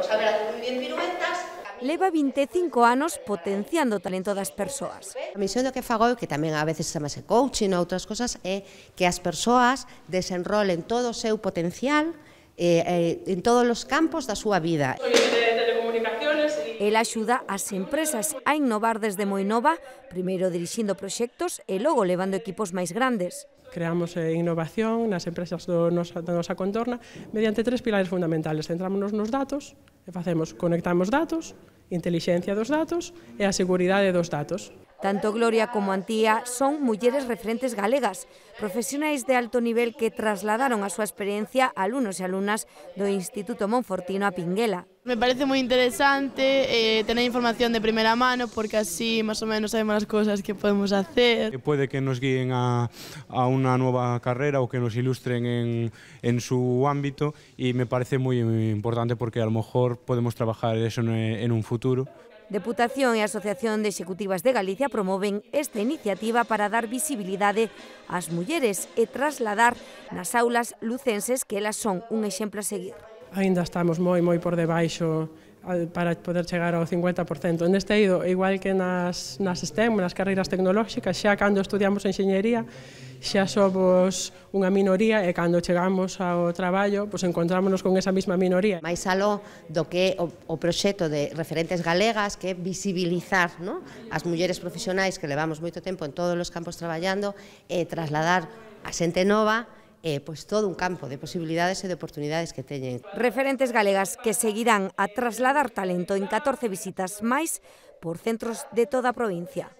Imos a ver hacer moi bien piruetas. Leva 25 anos potenciando o talento das persoas. A misión do que fago, que tamén a veces chamase coaching ou outras cosas, é que as persoas desenrolen todo o seu potencial eh, eh, en todos os campos da súa vida. Soy El axuda as empresas a innovar desde moi nova, primeiro dirixindo proxectos e logo levando equipos máis grandes. Creamos eh, innovación nas empresas nosa, da nosa contorna mediante tres pilares fundamentales. Centrámonos nos datos, e facemos, conectamos datos, intelixencia dos datos e a seguridade dos datos. Tanto Gloria como Antía son mulleres referentes galegas, profesionais de alto nivel que trasladaron a súa experiencia a alumnos e alumnas do Instituto Monfortino a Pinguela. Me parece moi interesante eh, tener información de primeira mano porque así máis ou menos sabemos as cousas que podemos hacer. Que Pode que nos guíen a, a unha nova carreira ou que nos ilustren en, en su ámbito e me parece moi importante porque a lo mejor podemos trabajar eso en, en un futuro. Deputación e Asociación de Executivas de Galicia promoven esta iniciativa para dar visibilidade ás mulleres e trasladar nas aulas lucenses que elas son un exemplo a seguir. Ainda estamos moi moi por debaixo para poder chegar ao 50%. este eido, igual que nas, nas STEM, nas carreiras tecnolóxicas, xa cando estudiamos enxeñería, xa somos unha minoría e cando chegamos ao traballo, pois encontrámonos con esa mesma minoría. Mais aló do que o, o proxecto de referentes galegas que é visibilizar no? as mulleres profesionais que levamos moito tempo en todos os campos traballando e trasladar a xente nova eh, pois todo un campo de posibilidades e de oportunidades que teñen. Referentes galegas que seguirán a trasladar talento en 14 visitas máis por centros de toda a provincia.